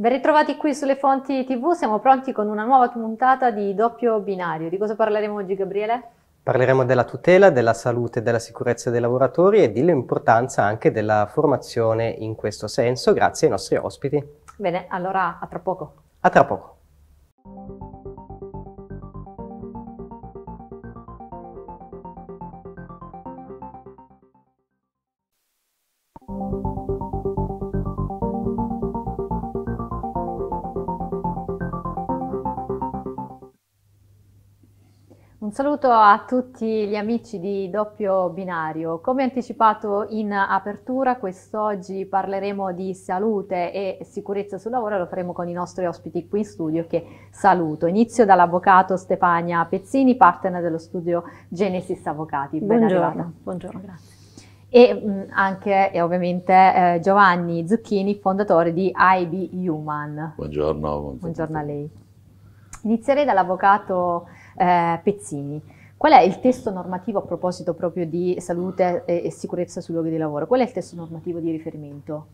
Ben ritrovati qui sulle fonti TV, siamo pronti con una nuova puntata di doppio binario. Di cosa parleremo oggi Gabriele? Parleremo della tutela, della salute e della sicurezza dei lavoratori e dell'importanza anche della formazione in questo senso grazie ai nostri ospiti. Bene, allora a tra poco. A tra poco. Thank you. Un saluto a tutti gli amici di Doppio Binario. Come anticipato in apertura, quest'oggi parleremo di salute e sicurezza sul lavoro, e lo faremo con i nostri ospiti qui in studio che saluto. Inizio dall'avvocato Stefania Pezzini, partner dello studio Genesis Avvocati. Ben buongiorno, arrivata. buongiorno, grazie. E mh, mm, anche e ovviamente eh, Giovanni Zucchini, fondatore di IB Human. Buongiorno, buongiorno. buongiorno a lei. Inizierei dall'avvocato eh, Pezzini. Qual è il testo normativo a proposito proprio di salute e, sicurezza sui luoghi di lavoro? Qual è il testo normativo di riferimento?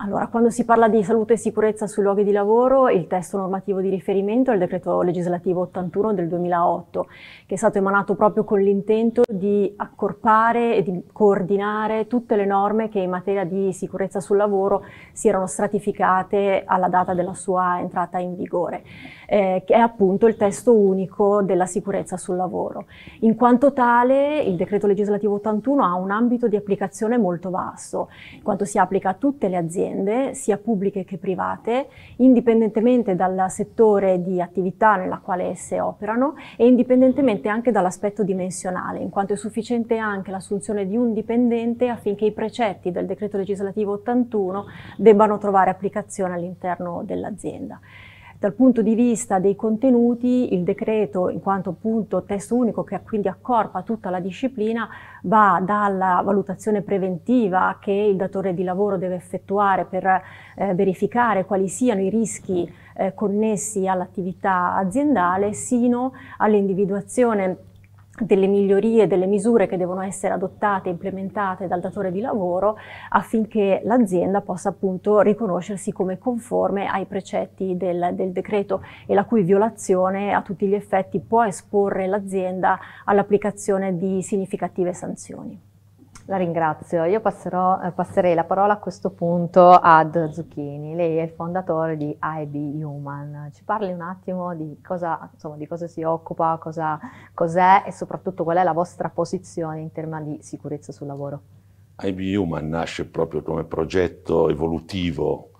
Allora, quando si parla di salute e sicurezza sui luoghi di lavoro, il testo normativo di riferimento è il decreto legislativo 81 del 2008, che è stato emanato proprio con l'intento di accorpare e di coordinare tutte le norme che in materia di sicurezza sul lavoro si erano stratificate alla data della sua entrata in vigore, eh, che è appunto il testo unico della sicurezza sul lavoro. In quanto tale, il decreto legislativo 81 ha un ambito di applicazione molto vasto, in quanto si applica a tutte le aziende aziende, sia pubbliche che private, indipendentemente dal settore di attività nella quale esse operano e indipendentemente anche dall'aspetto dimensionale, in quanto è sufficiente anche l'assunzione di un dipendente affinché i precetti del decreto legislativo 81 debbano trovare applicazione all'interno dell'azienda. Dal punto di vista dei contenuti, il decreto, in quanto appunto testo unico che quindi accorpa tutta la disciplina, va dalla valutazione preventiva che il datore di lavoro deve effettuare per eh, verificare quali siano i rischi eh, connessi all'attività aziendale, sino all'individuazione delle migliorie, delle misure che devono essere adottate e implementate dal datore di lavoro affinché l'azienda possa appunto riconoscersi come conforme ai precetti del, del decreto e la cui violazione a tutti gli effetti può esporre l'azienda all'applicazione di significative sanzioni. La ringrazio. Io passerò, eh, passerei la parola a questo punto ad Zucchini. Lei è il fondatore di IB Human. Ci parli un attimo di cosa, insomma, di cosa si occupa, cosa, cos'è e soprattutto qual è la vostra posizione in termini di sicurezza sul lavoro. IB Human nasce proprio come progetto evolutivo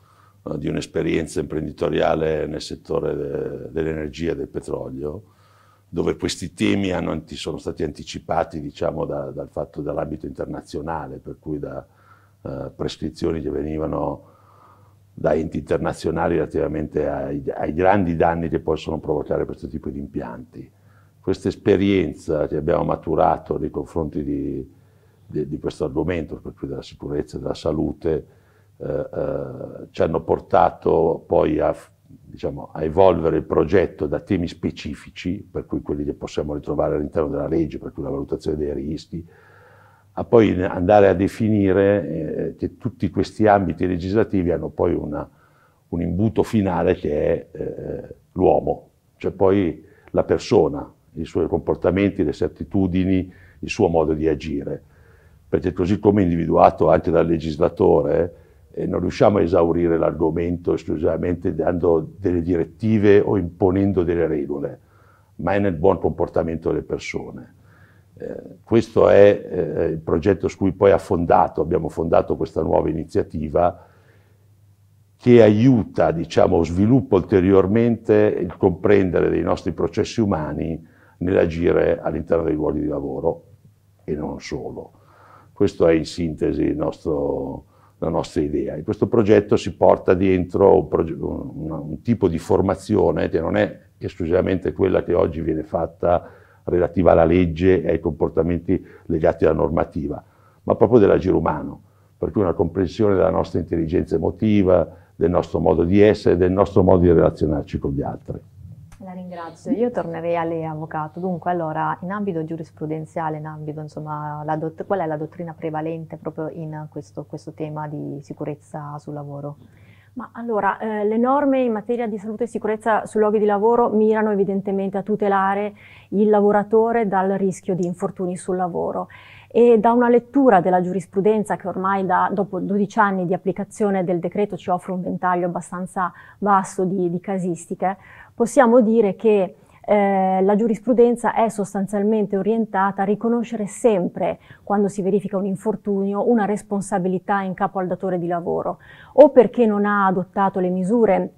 eh, di un'esperienza imprenditoriale nel settore de, dell'energia e del petrolio dove questi temi anti, sono stati anticipati diciamo, da, dal fatto dell'ambito internazionale, per cui da eh, prescrizioni che venivano da enti internazionali relativamente ai, ai, grandi danni che possono provocare questo tipo di impianti. Questa esperienza che abbiamo maturato nei confronti di, di, di questo argomento, per cui della sicurezza e della salute, eh, eh, ci hanno portato poi a diciamo, a evolvere il progetto da temi specifici, per cui quelli che possiamo ritrovare all'interno della legge, per cui la valutazione dei rischi, a poi andare a definire eh, che tutti questi ambiti legislativi hanno poi una, un imbuto finale che è eh, l'uomo, cioè poi la persona, i suoi comportamenti, le sue attitudini, il suo modo di agire, perché così come individuato anche dal legislatore, e non riusciamo a esaurire l'argomento esclusivamente dando delle direttive o imponendo delle regole, ma è nel buon comportamento delle persone. Eh, questo è eh, il progetto su cui poi fondato, abbiamo fondato questa nuova iniziativa che aiuta, diciamo, sviluppa ulteriormente il comprendere dei nostri processi umani nell'agire all'interno dei luoghi di lavoro e non solo. Questo è in sintesi il nostro, la nostra idea. In questo progetto si porta dentro un, proge- un, un tipo di formazione che non è esclusivamente quella che oggi viene fatta relativa alla legge e ai comportamenti legati alla normativa, ma proprio dell'agire umano, per cui una comprensione della nostra intelligenza emotiva, del nostro modo di essere, del nostro modo di relazionarci con gli altri. La ringrazio. Io tornerei a lei, avvocato. Dunque, allora, in ambito giurisprudenziale, in ambito, insomma, dott- qual è la dottrina prevalente proprio in questo, questo tema di sicurezza sul lavoro? Ma allora, eh, le norme in materia di salute e sicurezza sui luoghi di lavoro mirano evidentemente a tutelare il lavoratore dal rischio di infortuni sul lavoro e da una lettura della giurisprudenza che ormai da, dopo 12 anni di applicazione del decreto ci offre un ventaglio abbastanza vasto di, di casistiche, possiamo dire che eh, la giurisprudenza è sostanzialmente orientata a riconoscere sempre, quando si verifica un infortunio, una responsabilità in capo al datore di lavoro o perché non ha adottato le misure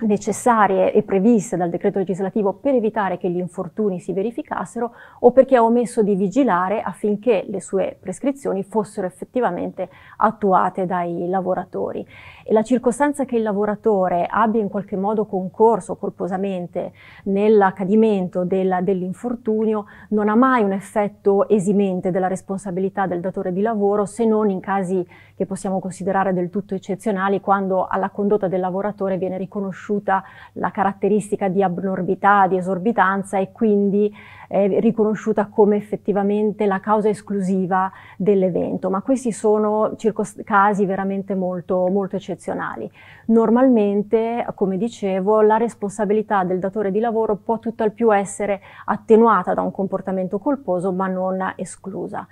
necessarie e previste dal decreto legislativo per evitare che gli infortuni si verificassero o perché ha omesso di vigilare affinché le sue prescrizioni fossero effettivamente attuate dai lavoratori e la circostanza che il lavoratore abbia in qualche modo concorso colposamente nell'accadimento dell'infortunio non ha mai un effetto esimente della responsabilità del datore di lavoro se non in casi che possiamo considerare del tutto eccezionali quando alla condotta del lavoratore viene riconosciuta la caratteristica di abnormità, di esorbitanza e quindi è riconosciuta come effettivamente la causa esclusiva dell'evento, ma questi sono casi veramente molto, molto eccezionali. Normalmente, come dicevo, la responsabilità del datore di lavoro può tutt'al più essere attenuata da un comportamento colposo, ma non esclusa.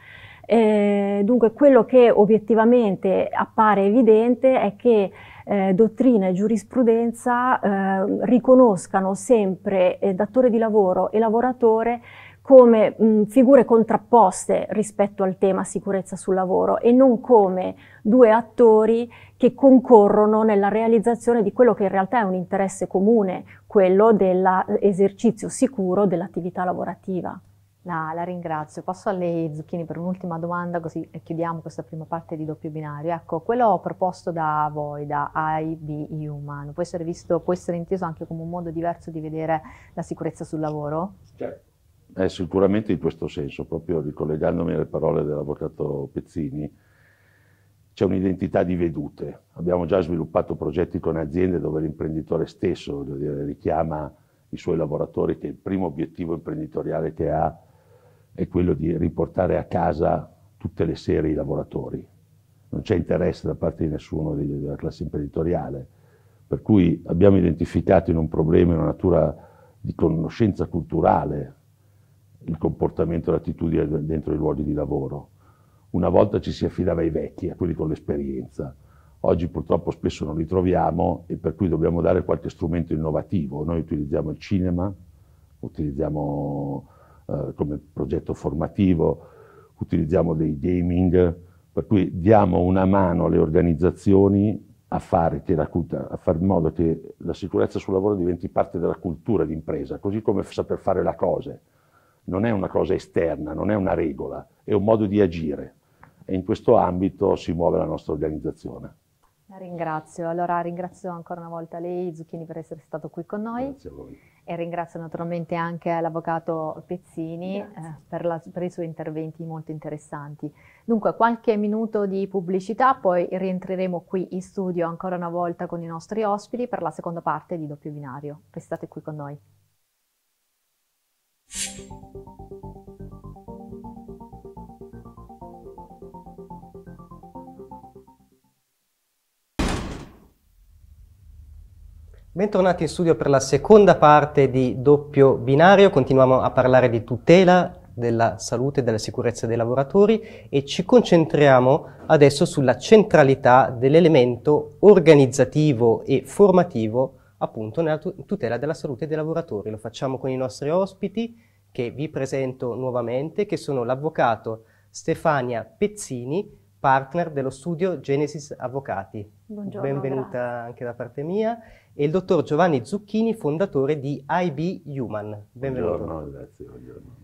Eh, dunque, quello che obiettivamente appare evidente è che eh, dottrina e giurisprudenza eh, riconoscano sempre eh, datore di lavoro e lavoratore come mh, figure contrapposte rispetto al tema sicurezza sul lavoro e non come due attori che concorrono nella realizzazione di quello che in realtà è un interesse comune, quello dell'esercizio sicuro dell'attività lavorativa. No, la ringrazio. Passo a lei, Zucchini, per un'ultima domanda, così chiudiamo questa prima parte di doppio binario. Ecco, quello proposto da voi, da IB Human, può essere, visto, può essere inteso anche come un modo diverso di vedere la sicurezza sul lavoro? Certo. Eh, sicuramente in questo senso, proprio ricollegandomi alle parole dell'avvocato Pezzini, c'è un'identità di vedute. Abbiamo già sviluppato progetti con aziende dove l'imprenditore stesso dire, richiama i suoi lavoratori che il primo obiettivo imprenditoriale che ha è quello di riportare a casa tutte le sere i lavoratori. Non c'è interesse da parte di nessuno della classe imprenditoriale. Per cui abbiamo identificato in un problema, in una natura di conoscenza culturale, il comportamento e l'attitudine dentro i luoghi di lavoro. Una volta ci si affidava ai vecchi, a quelli con l'esperienza. Oggi purtroppo spesso non li troviamo e per cui dobbiamo dare qualche strumento innovativo. Noi utilizziamo il cinema, utilizziamo eh, come progetto formativo, utilizziamo dei gaming, per cui diamo una mano alle organizzazioni a fare, la, a fare in modo che la sicurezza sul lavoro diventi parte della cultura d'impresa, così come saper fare le cose. Non è una cosa esterna, non è una regola, è un modo di agire e in questo ambito si muove la nostra organizzazione. La ringrazio, allora ringrazio ancora una volta lei Zucchini per essere stato qui con noi. Grazie a voi. E ringrazio naturalmente anche l'avvocato Pezzini eh, per, la, per, i suoi interventi molto interessanti. Dunque, qualche minuto di pubblicità, poi rientreremo qui in studio ancora una volta con i nostri ospiti per la seconda parte di Doppio Binario. Restate qui con noi. Bentornati in studio per la seconda parte di doppio binario. Continuiamo a parlare di tutela della salute e della sicurezza dei lavoratori e ci concentriamo adesso sulla centralità dell'elemento organizzativo e formativo appunto nella tutela della salute dei lavoratori. Lo facciamo con i nostri ospiti che vi presento nuovamente, che sono l'avvocato Stefania Pezzini, partner dello studio Genesis Avvocati. Buongiorno. Benvenuta grazie. anche da parte mia e il dottor Giovanni Zucchini, fondatore di IB Human. Benvenuto. Buongiorno, grazie. Buongiorno.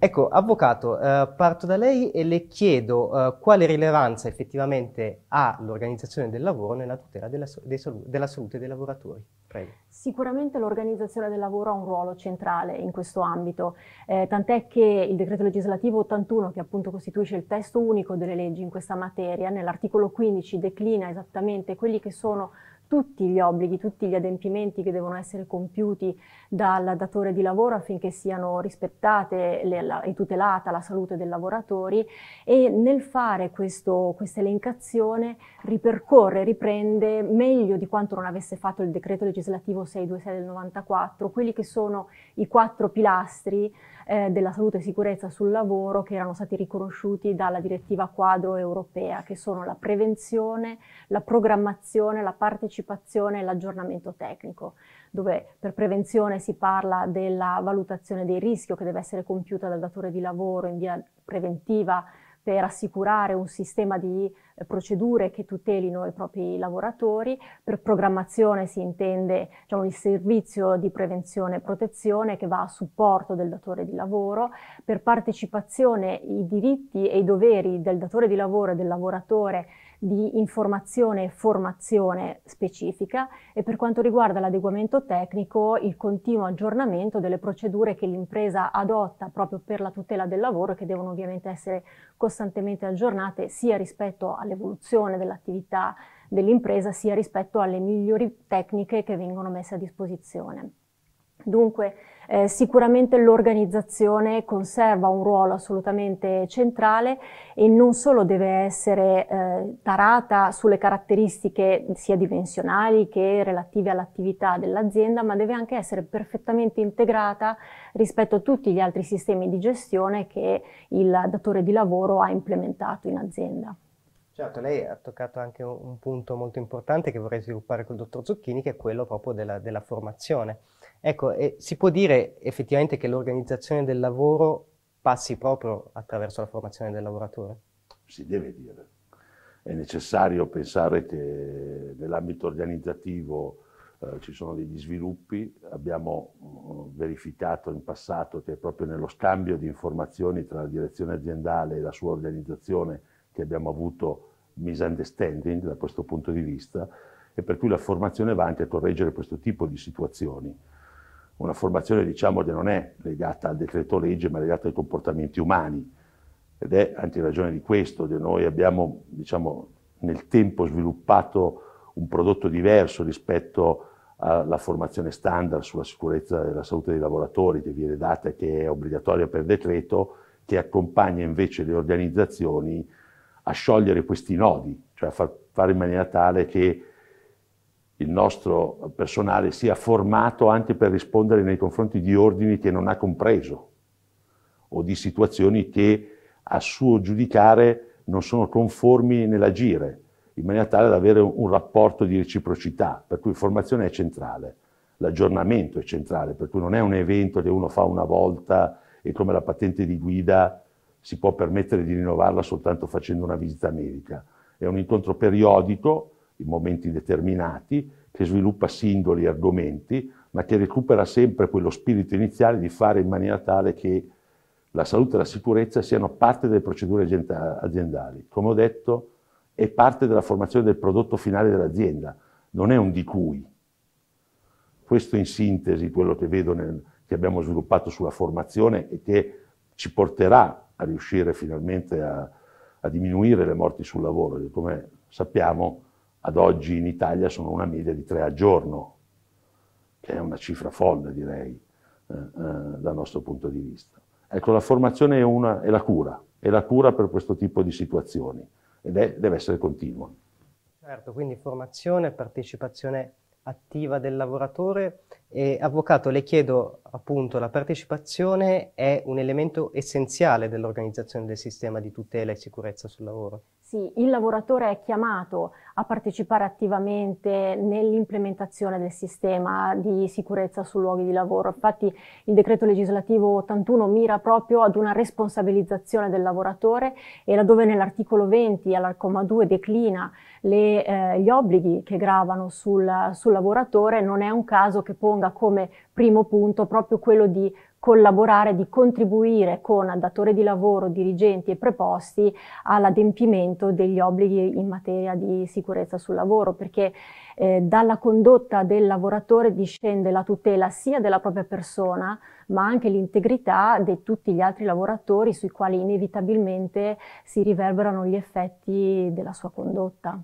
Ecco, avvocato, eh, parto da lei e le chiedo eh, quale rilevanza effettivamente ha l'organizzazione del lavoro nella tutela della, salu- della salute dei lavoratori. Prego. Sicuramente l'organizzazione del lavoro ha un ruolo centrale in questo ambito, eh, tant'è che il decreto legislativo 81, che appunto costituisce il testo unico delle leggi in questa materia, nell'articolo 15 declina esattamente quelli che sono tutti gli obblighi, tutti gli adempimenti che devono essere compiuti dal datore di lavoro affinché siano rispettate e tutelata la salute dei lavoratori e nel fare questa elencazione ripercorre, riprende meglio di quanto non avesse fatto il decreto legislativo 626 del 94 quelli che sono i quattro pilastri eh, della salute e sicurezza sul lavoro che erano stati riconosciuti dalla direttiva quadro europea, che sono la prevenzione, la programmazione, la partecipazione e l'aggiornamento tecnico, dove per prevenzione si parla della valutazione dei rischi che deve essere compiuta dal datore di lavoro in via preventiva per assicurare un sistema di eh, procedure che tutelino i propri lavoratori. Per programmazione si intende diciamo, il servizio di prevenzione e protezione che va a supporto del datore di lavoro. Per partecipazione i diritti e i doveri del datore di lavoro e del lavoratore di informazione e formazione specifica e per quanto riguarda l'adeguamento tecnico il continuo aggiornamento delle procedure che l'impresa adotta proprio per la tutela del lavoro che devono ovviamente essere costantemente aggiornate sia rispetto all'evoluzione dell'attività dell'impresa sia rispetto alle migliori tecniche che vengono messe a disposizione. Dunque, eh, sicuramente l'organizzazione conserva un ruolo assolutamente centrale e non solo deve essere eh, tarata sulle caratteristiche sia dimensionali che relative all'attività dell'azienda, ma deve anche essere perfettamente integrata rispetto a tutti gli altri sistemi di gestione che il datore di lavoro ha implementato in azienda. Certo, lei ha toccato anche un punto molto importante che vorrei sviluppare col dottor Zucchini, che è quello proprio della, della formazione. Ecco, eh, si può dire effettivamente che l'organizzazione del lavoro passi proprio attraverso la formazione del lavoratore? Si deve dire. È necessario pensare che nell'ambito organizzativo eh, ci sono degli sviluppi, abbiamo mh, mm, verificato in passato che è proprio nello scambio di informazioni tra la direzione aziendale e la sua organizzazione che abbiamo avuto misunderstanding da questo punto di vista e per cui la formazione va anche a correggere questo tipo di situazioni una formazione diciamo, che non è legata al decreto legge ma è legata ai comportamenti umani ed è anche in ragione di questo che noi abbiamo diciamo, nel tempo sviluppato un prodotto diverso rispetto alla formazione standard sulla sicurezza e la salute dei lavoratori che viene data e che è obbligatoria per decreto che accompagna invece le organizzazioni a sciogliere questi nodi, cioè a far, fare in maniera tale che il nostro personale sia formato anche per rispondere nei confronti di ordini che non ha compreso o di situazioni che a suo giudicare non sono conformi nell'agire, in maniera tale da avere un rapporto di reciprocità, per cui formazione è centrale, l'aggiornamento è centrale, per cui non è un evento che uno fa una volta e come la patente di guida si può permettere di rinnovarla soltanto facendo una visita medica, è un incontro periodico in momenti determinati, che sviluppa singoli argomenti, ma che recupera sempre quello spirito iniziale di fare in maniera tale che la salute e la sicurezza siano parte delle procedure aziendali. Come ho detto, è parte della formazione del prodotto finale dell'azienda, non è un di cui. Questo in sintesi quello che vedo nel, che abbiamo sviluppato sulla formazione e che ci porterà a riuscire finalmente a, a diminuire le morti sul lavoro. Come sappiamo, ad oggi in Italia sono una media di tre al giorno, che è una cifra folle direi eh, eh, dal nostro punto di vista. Ecco, la formazione è, una, è, la cura, è la cura per questo tipo di situazioni ed è, deve essere continua. Certo, quindi formazione, partecipazione attiva del lavoratore. E, avvocato, le chiedo appunto, la partecipazione è un elemento essenziale dell'organizzazione del sistema di tutela e sicurezza sul lavoro. Sì, il lavoratore è chiamato a partecipare attivamente nell'implementazione del sistema di sicurezza sui luoghi di lavoro. Infatti il decreto legislativo 81 mira proprio ad una responsabilizzazione del lavoratore e laddove nell'articolo 20 al comma 2 declina le, eh, gli obblighi che gravano sul, sul lavoratore, non è un caso che ponga come primo punto proprio quello di collaborare, di contribuire con datore di lavoro, dirigenti e preposti all'adempimento degli obblighi in materia di sicurezza sicurezza sul lavoro, perché eh, dalla condotta del lavoratore discende la tutela sia della propria persona, ma anche l'integrità di tutti gli altri lavoratori sui quali inevitabilmente si riverberano gli effetti della sua condotta.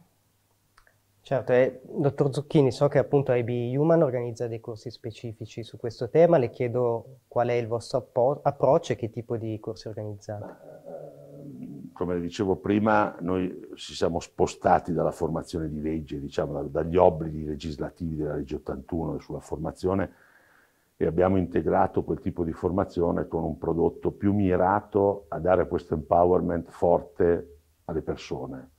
Certo, eh, dottor Zucchini, so che appunto IB Human organizza dei corsi specifici su questo tema, le chiedo qual è il vostro approccio e che tipo di corsi organizzate come dicevo prima, noi ci siamo spostati dalla formazione di legge, diciamo, dagli obblighi legislativi della legge 81 sulla formazione e abbiamo integrato quel tipo di formazione con un prodotto più mirato a dare questo empowerment forte alle persone.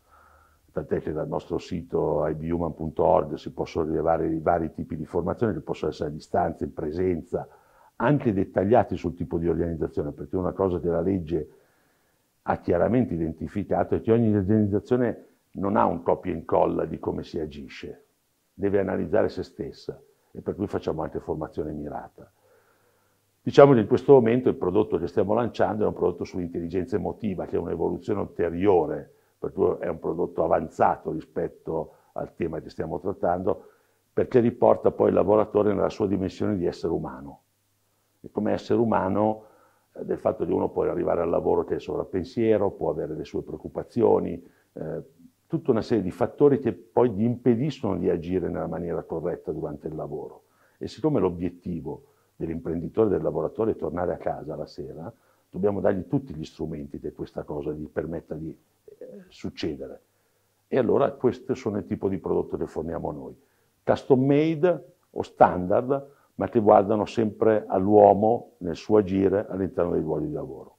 Tant'è che dal nostro sito ibhuman.org si possono rilevare i vari tipi di formazione che possono essere a distanza, in presenza, anche dettagliati sul tipo di organizzazione, perché una cosa che la legge ha chiaramente identificato che ogni organizzazione non ha un copia e incolla di come si agisce, deve analizzare se stessa e per cui facciamo anche formazione mirata. Diciamo che in questo momento il prodotto che stiamo lanciando è un prodotto sull'intelligenza emotiva, che è un'evoluzione ulteriore, per cui è un prodotto avanzato rispetto al tema che stiamo trattando, perché riporta poi il lavoratore nella sua dimensione di essere umano. E come essere umano del fatto che uno può arrivare al lavoro che è sovrappensiero, può avere le sue preoccupazioni, eh, tutta una serie di fattori che poi gli impediscono di agire nella maniera corretta durante il lavoro. E siccome l'obiettivo dell'imprenditore del lavoratore è tornare a casa la sera, dobbiamo dargli tutti gli strumenti che questa cosa gli permetta di eh, succedere. E allora questo sono il tipo di prodotto che forniamo noi. Custom made o standard ma ti guardano sempre all'uomo nel suo agire all'interno dei luoghi di lavoro.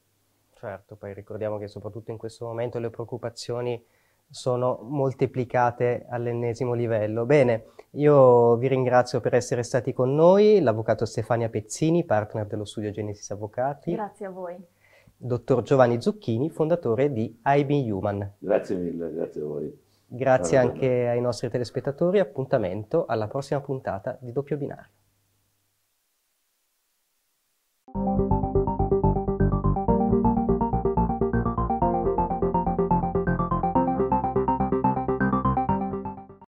Certo, poi ricordiamo che soprattutto in questo momento le preoccupazioni sono moltiplicate all'ennesimo livello. Bene, io vi ringrazio per essere stati con noi, l'avvocato Stefania Pezzini, partner dello studio Genesis Avvocati. Grazie a voi. Dottor Giovanni Zucchini, fondatore di IB Human. Grazie mille, grazie a voi. Grazie allora, anche ai nostri telespettatori, appuntamento alla prossima puntata di Doppio Binario.